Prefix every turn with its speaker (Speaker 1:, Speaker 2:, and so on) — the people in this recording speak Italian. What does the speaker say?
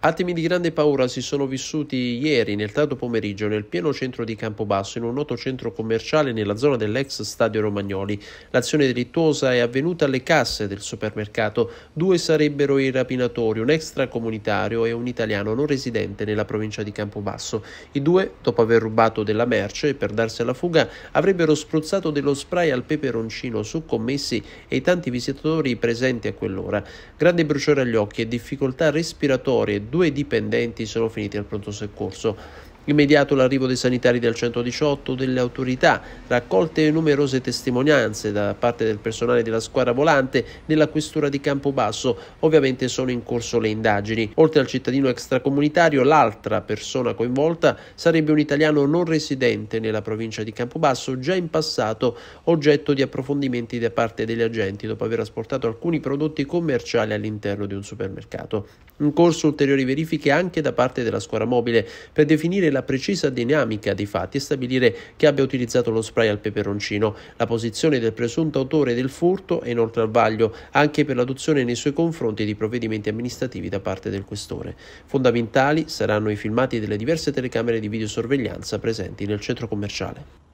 Speaker 1: Attimi di grande paura si sono vissuti ieri nel tardo pomeriggio nel pieno centro di Campobasso in un noto centro commerciale nella zona dell'ex stadio Romagnoli. L'azione delittuosa è avvenuta alle casse del supermercato. Due sarebbero i rapinatori, un extracomunitario e un italiano non residente nella provincia di Campobasso. I due, dopo aver rubato della merce per darsi alla fuga, avrebbero spruzzato dello spray al peperoncino su commessi e i tanti visitatori presenti a quell'ora. Grande bruciore agli occhi e difficoltà respiratorie due dipendenti sono finiti al pronto soccorso. Immediato l'arrivo dei sanitari del 118, delle autorità, raccolte numerose testimonianze da parte del personale della squadra volante della questura di Campobasso, ovviamente sono in corso le indagini. Oltre al cittadino extracomunitario, l'altra persona coinvolta sarebbe un italiano non residente nella provincia di Campobasso, già in passato oggetto di approfondimenti da parte degli agenti dopo aver asportato alcuni prodotti commerciali all'interno di un supermercato. In corso ulteriori verifiche anche da parte della squadra mobile per definire la la precisa dinamica dei fatti e stabilire chi abbia utilizzato lo spray al peperoncino. La posizione del presunto autore del furto è inoltre al vaglio anche per l'adozione nei suoi confronti di provvedimenti amministrativi da parte del questore. Fondamentali saranno i filmati delle diverse telecamere di videosorveglianza presenti nel centro commerciale.